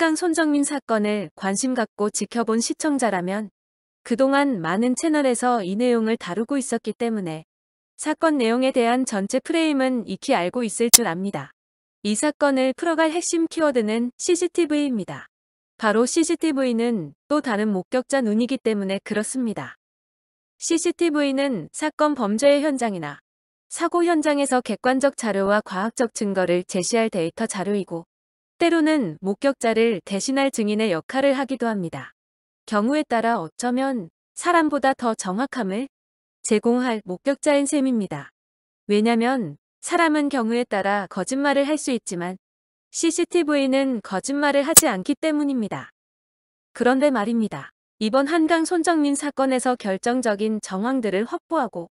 한강 손정민 사건을 관심 갖고 지켜본 시청자라면 그동안 많은 채널에서 이 내용을 다루고 있었기 때문에 사건 내용에 대한 전체 프레임은 익히 알고 있을 줄 압니다. 이 사건을 풀어갈 핵심 키워드는 CCTV입니다. 바로 CCTV는 또 다른 목격자 눈이기 때문에 그렇습니다. CCTV는 사건 범죄의 현장이나 사고 현장에서 객관적 자료와 과학적 증거를 제시할 데이터 자료이고 때로는 목격자를 대신할 증인의 역할을 하기도 합니다. 경우에 따라 어쩌면 사람보다 더 정확함을 제공할 목격자인 셈입니다. 왜냐면 사람은 경우에 따라 거짓말을 할 수 있지만 CCTV는 거짓말을 하지 않기 때문입니다. 그런데 말입니다. 이번 한강 손정민 사건에서 결정적인 정황들을 확보하고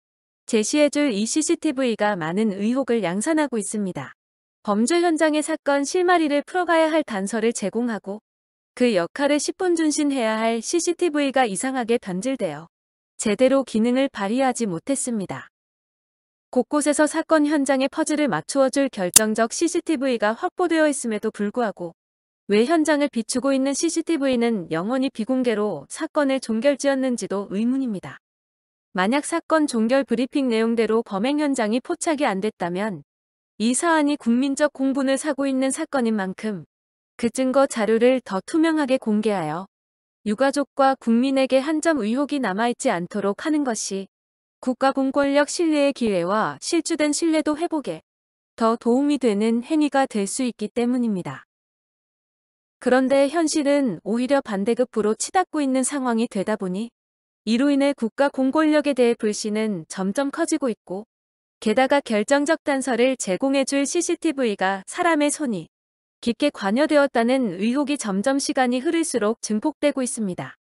제시해줄 이 CCTV가 많은 의혹을 양산하고 있습니다. 범죄 현장의 사건 실마리를 풀어가야 할 단서를 제공하고 그 역할에 10분 준신해야 할 CCTV가 이상하게 변질되어 제대로 기능을 발휘하지 못했습니다. 곳곳에서 사건 현장의 퍼즐을 맞추어줄 결정적 CCTV가 확보되어 있음에도 불구하고 왜 현장을 비추고 있는 CCTV는 영원히 비공개로 사건을 종결지었는지도 의문입니다. 만약 사건 종결 브리핑 내용대로 범행 현장이 포착이 안 됐다면 이 사안이 국민적 공분을 사고 있는 사건인 만큼 그 증거 자료를 더 투명하게 공개하여 유가족과 국민에게 한 점 의혹이 남아있지 않도록 하는 것이 국가 공권력 신뢰의 기회와 실추된 신뢰도 회복에 더 도움이 되는 행위가 될 수 있기 때문입니다. 그런데 현실은 오히려 반대급부로 치닫고 있는 상황이 되다 보니 이로 인해 국가 공권력에 대해 불신은 점점 커지고 있고 게다가 결정적 단서를 제공해줄 CCTV가 사람의 손이 깊게 관여되었다는 의혹이 점점 시간이 흐를수록 증폭되고 있습니다.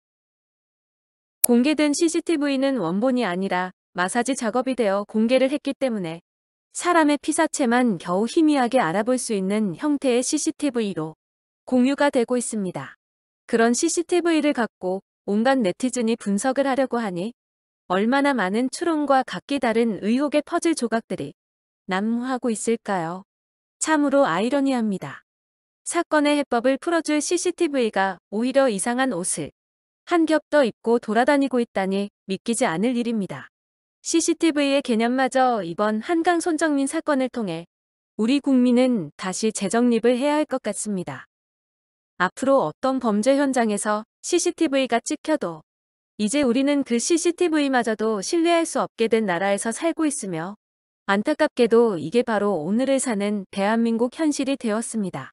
공개된 CCTV는 원본이 아니라 마사지 작업이 되어 공개를 했기 때문에 사람의 피사체만 겨우 희미하게 알아볼 수 있는 형태의 CCTV로 공유가 되고 있습니다. 그런 CCTV를 갖고 온갖 네티즌이 분석을 하려고 하니 얼마나 많은 추론과 각기 다른 의혹의 퍼즐 조각들이 난무하고 있을까요? 참으로 아이러니합니다. 사건의 해법을 풀어줄 CCTV가 오히려 이상한 옷을 한 겹 더 입고 돌아다니고 있다니 믿기지 않을 일입니다. CCTV의 개념마저 이번 한강 손정민 사건을 통해 우리 국민은 다시 재정립을 해야 할 것 같습니다. 앞으로 어떤 범죄 현장에서 CCTV가 찍혀도 이제 우리는 그 CCTV마저도 신뢰할 수 없게 된 나라에서 살고 있으며 안타깝게도 이게 바로 오늘을 사는 대한민국 현실이 되었습니다.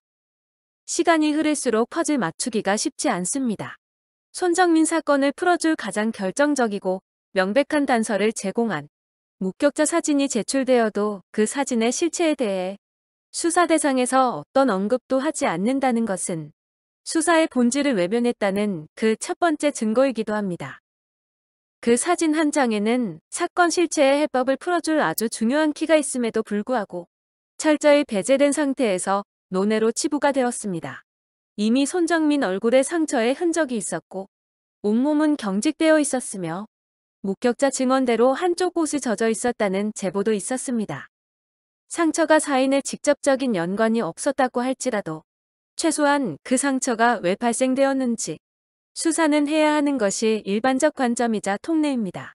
시간이 흐를수록 퍼즐 맞추기가 쉽지 않습니다. 손정민 사건을 풀어줄 가장 결정적이고 명백한 단서를 제공한 목격자 사진이 제출되어도 그 사진의 실체에 대해 수사 대상에서 어떤 언급도 하지 않는다는 것은 수사의 본질을 외면했다는 그 첫 번째 증거이기도 합니다. 그 사진 한 장에는 사건 실체의 해법을 풀어줄 아주 중요한 키가 있음에도 불구하고 철저히 배제된 상태에서 논외로 치부가 되었습니다. 이미 손정민 얼굴에 상처의 흔적이 있었고 온몸은 경직되어 있었으며 목격자 증언대로 한쪽 곳이 젖어 있었다는 제보도 있었습니다. 상처가 사인에 직접적인 연관이 없었다고 할지라도 최소한 그 상처가 왜 발생되었는지 수사는 해야 하는 것이 일반적 관점이자 통례입니다.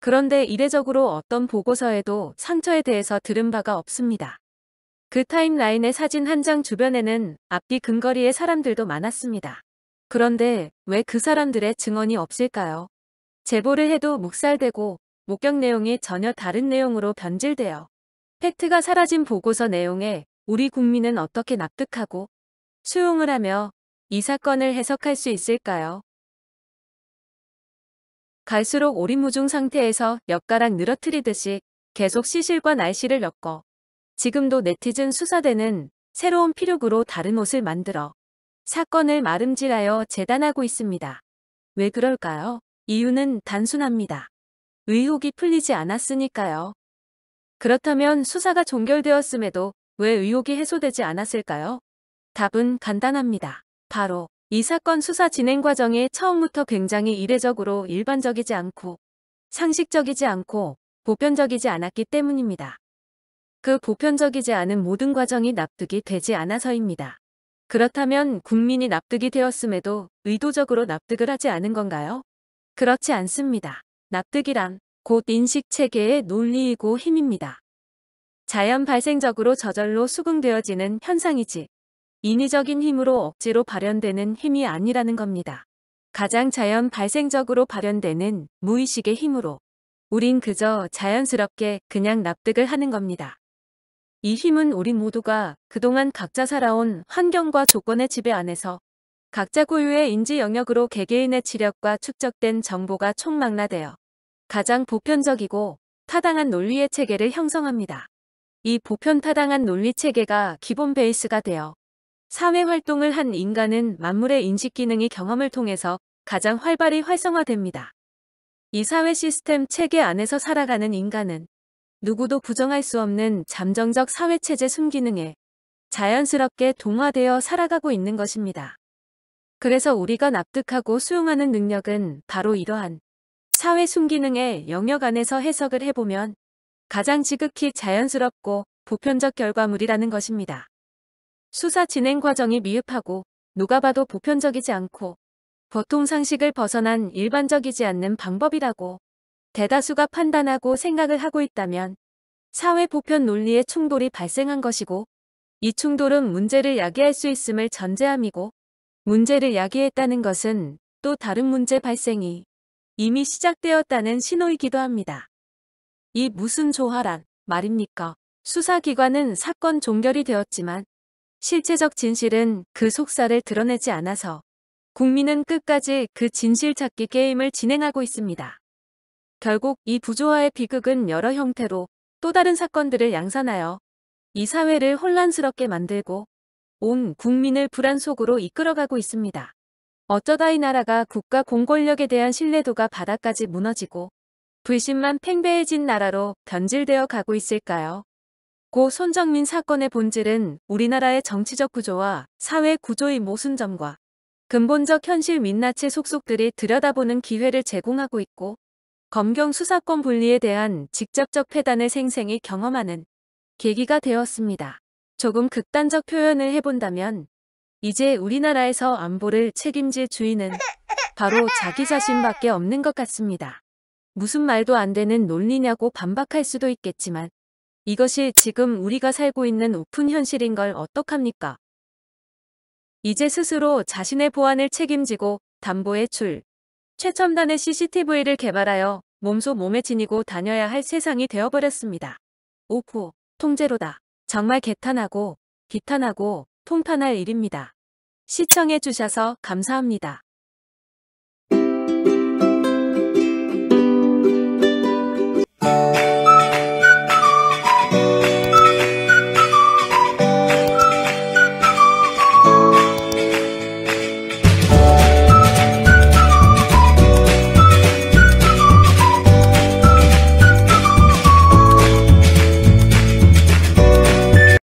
그런데 이례적으로 어떤 보고서에도 상처에 대해서 들은 바가 없습니다. 그 타임라인의 사진 한 장 주변에는 앞뒤 근거리에 사람들도 많았습니다. 그런데 왜 그 사람들의 증언이 없을까요? 제보를 해도 묵살되고 목격 내용이 전혀 다른 내용으로 변질되어 팩트가 사라진 보고서 내용에 우리 국민은 어떻게 납득하고 수용을 하며 이 사건을 해석할 수 있을까요? 갈수록 오리무중 상태에서 엿가락 늘어뜨리듯이 계속 시실과 날씨를 엮어 지금도 네티즌 수사대는 새로운 피력으로 다른 옷을 만들어 사건을 마름질하여 재단하고 있습니다. 왜 그럴까요? 이유는 단순합니다. 의혹이 풀리지 않았으니까요. 그렇다면 수사가 종결되었음에도 왜 의혹이 해소되지 않았을까요? 답은 간단합니다. 바로 이 사건 수사 진행 과정에 처음부터 굉장히 이례적으로 일반적이지 않고 상식적이지 않고 보편적이지 않았기 때문입니다. 그 보편적이지 않은 모든 과정이 납득이 되지 않아서입니다. 그렇다면 국민이 납득이 되었음에도 의도적으로 납득을 하지 않은 건가요? 그렇지 않습니다. 납득이란 곧 인식체계의 논리이고 힘입니다. 자연 발생적으로 저절로 수긍되어지는 현상이지 인위적인 힘으로 억지로 발현되는 힘이 아니라는 겁니다. 가장 자연 발생적으로 발현되는 무의식의 힘으로 우린 그저 자연스럽게 그냥 납득을 하는 겁니다. 이 힘은 우리 모두가 그동안 각자 살아온 환경과 조건의 지배 안에서 각자 고유의 인지 영역으로 개개인의 지력과 축적된 정보가 총망라되어 가장 보편적이고 타당한 논리의 체계를 형성합니다. 이 보편타당한 논리체계가 기본 베이스가 되어 사회활동을 한 인간은 만물의 인식기능이 경험을 통해서 가장 활발히 활성화됩니다. 이 사회 시스템 체계 안에서 살아가는 인간은 누구도 부정할 수 없는 잠정적 사회체제 순기능에 자연스럽게 동화되어 살아가고 있는 것입니다. 그래서 우리가 납득하고 수용하는 능력은 바로 이러한 사회 순기능의 영역 안에서 해석을 해보면 가장 지극히 자연스럽고 보편적 결과물이라는 것입니다. 수사 진행 과정이 미흡하고 누가 봐도 보편적이지 않고 보통 상식을 벗어난 일반적이지 않는 방법이라고 대다수가 판단하고 생각을 하고 있다면 사회 보편 논리의 충돌이 발생한 것이고 이 충돌은 문제를 야기할 수 있음을 전제함이고 문제를 야기했다는 것은 또 다른 문제 발생이 이미 시작되었다는 신호이기도 합니다. 이 무슨 조화란 말입니까? 수사기관은 사건 종결이 되었지만 실체적 진실은 그 속사를 드러내지 않아서 국민은 끝까지 그 진실 찾기 게임을 진행하고 있습니다. 결국 이 부조화의 비극은 여러 형태로 또 다른 사건들을 양산하여 이 사회를 혼란스럽게 만들고 온 국민을 불안 속으로 이끌어가고 있습니다. 어쩌다 이 나라가 국가 공권력에 대한 신뢰도가 바닥까지 무너지고 불신만 팽배해진 나라로 변질되어 가고 있을까요? 고 손정민 사건의 본질은 우리나라의 정치적 구조와 사회 구조의 모순점과 근본적 현실 민낯의 속속들이 들여다보는 기회를 제공하고 있고 검경 수사권 분리에 대한 직접적 폐단을 생생히 경험하는 계기가 되었습니다. 조금 극단적 표현을 해본다면 이제 우리나라에서 안보를 책임질 주인은 바로 자기 자신밖에 없는 것 같습니다. 무슨 말도 안 되는 논리냐고 반박할 수도 있겠지만 이것이 지금 우리가 살고 있는 오픈 현실인 걸 어떡합니까? 이제 스스로 자신의 보안을 책임지고 담보의 출, 최첨단의 CCTV를 개발하여 몸소 몸에 지니고 다녀야 할 세상이 되어버렸습니다. 오포, 통제로다. 정말 개탄하고 비탄하고 통탄할 일입니다. 시청해 주셔서 감사합니다.